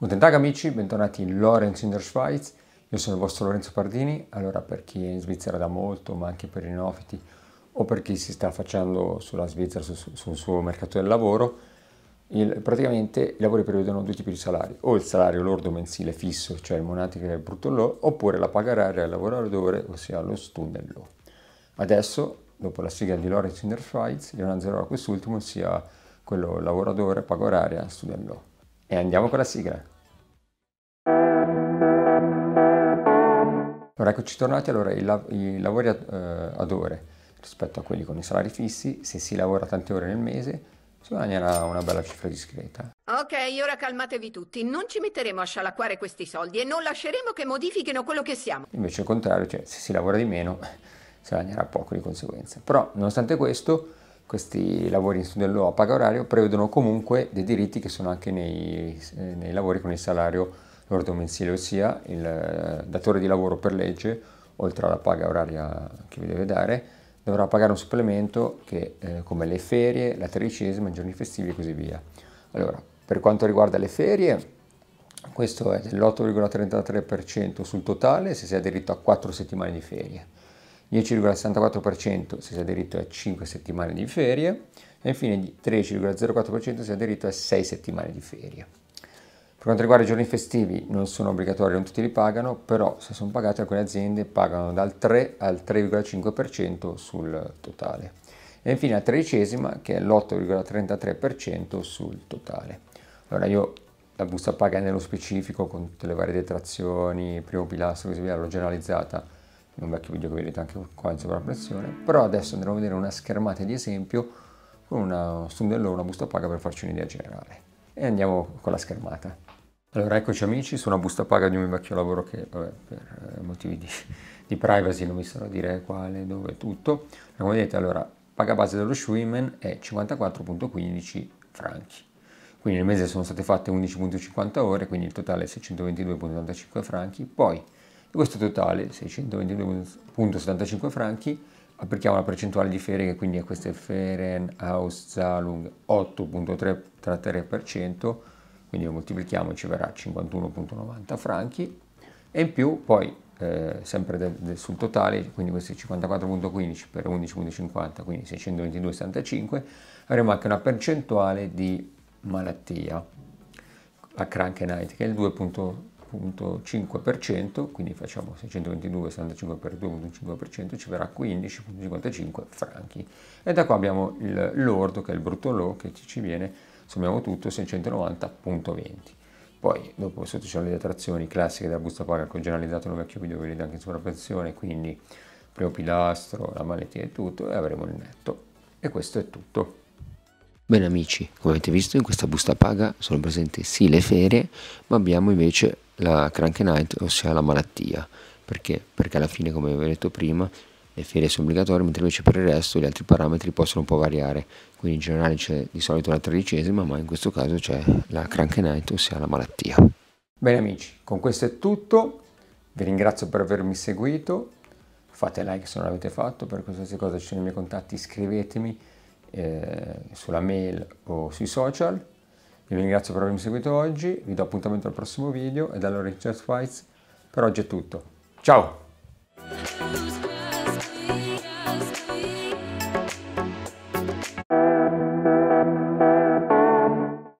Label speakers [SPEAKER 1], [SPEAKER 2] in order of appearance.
[SPEAKER 1] Guten amici, bentornati in Lorenz in der Schweiz, io sono il vostro Lorenzo Pardini, allora per chi è in Svizzera da molto, ma anche per i neofiti o per chi si sta facendo sulla Svizzera, su, su, sul suo mercato del lavoro, il, praticamente i lavori prevedono due tipi di salari, o il salario lordo mensile fisso, cioè il monatico e il brutto lordo, oppure la paga raria al lavoratore, ossia lo stundello. Adesso, dopo la sigla di Lorenz in der Schweiz, io lanzerò quest'ultimo, ossia quello lavoratore, paga oraria, stundello e andiamo con la sigla. Allora eccoci tornati, allora i, lav- i lavori ad, eh, ad, ore rispetto a quelli con i salari fissi, se si lavora tante ore nel mese si guadagnerà una bella cifra discreta.
[SPEAKER 2] Ok, ora calmatevi tutti, non ci metteremo a scialacquare questi soldi e non lasceremo che modifichino quello che siamo.
[SPEAKER 1] Invece al contrario, cioè se si lavora di meno si guadagnerà poco di conseguenza. Però nonostante questo questi lavori in studio a paga orario prevedono comunque dei diritti che sono anche nei, eh, nei lavori con il salario lordo mensile, ossia il eh, datore di lavoro per legge, oltre alla paga oraria che vi deve dare, dovrà pagare un supplemento che, eh, come le ferie, la tredicesima, i giorni festivi e così via. Allora, per quanto riguarda le ferie, questo è dell'8,33% sul totale se si ha diritto a 4 settimane di ferie 10,64% se si è aderito a 5 settimane di ferie e infine 13,04% se si è aderito a 6 settimane di ferie. Per quanto riguarda i giorni festivi non sono obbligatori, non tutti li pagano, però se sono pagati alcune aziende pagano dal 3 al 3,5% sul totale. E infine la tredicesima che è l'8,33% sul totale. Allora io la busta paga nello specifico con tutte le varie detrazioni, primo pilastro e così via, l'ho generalizzata in un vecchio video che vedete anche qua in sovrappressione, però adesso andremo a vedere una schermata di esempio con una sundellone, una busta paga per farci un'idea generale. E andiamo con la schermata. Allora eccoci amici su una busta paga di un vecchio lavoro che vabbè, per eh, motivi di, di privacy non mi sarò dire quale, dove, tutto. Come vedete allora paga base dello Schwimmen è 54.15 franchi. Quindi nel mese sono state fatte 11.50 ore, quindi il totale è 622.95 franchi. Poi questo totale, 622,75 franchi, applichiamo la percentuale di Fehrengen, quindi a queste Fehrenhauszahlung 8.3%, quindi lo moltiplichiamo e ci verrà 51.90 franchi, e in più poi eh, sempre de, de, sul totale, quindi questi 54.15 per 11.50, quindi 622,75, avremo anche una percentuale di malattia, la Krankenheit, che è il 2.3%. 0,5%, quindi facciamo 622, 65 per 2,5%, ci verrà 15,55 franchi. E da qua abbiamo il lordo, che è il brutto low, che ci viene, sommiamo tutto, 690,20. Poi, dopo sotto c'è le detrazioni classiche della busta paga, con generalizzato già un vecchio video, vedete anche in sovrappensione, quindi primo pilastro, la malattia e tutto, e avremo il netto. E questo è tutto.
[SPEAKER 2] Bene amici, come avete visto in questa busta paga sono presenti sì le ferie, ma abbiamo invece la crankenite, ossia la malattia. Perché? Perché alla fine, come vi ho detto prima, le ferie sono obbligatorie, mentre invece per il resto gli altri parametri possono un po' variare. Quindi in generale c'è di solito la tredicesima, ma in questo caso c'è la crankenite, ossia la malattia.
[SPEAKER 1] Bene amici, con questo è tutto. Vi ringrazio per avermi seguito. Fate like se non l'avete fatto, per qualsiasi cosa ci sono i miei contatti, iscrivetemi eh, sulla mail o sui social vi ringrazio per avermi seguito oggi, vi do appuntamento al prossimo video e da Lorenzo Fights per oggi è tutto. Ciao!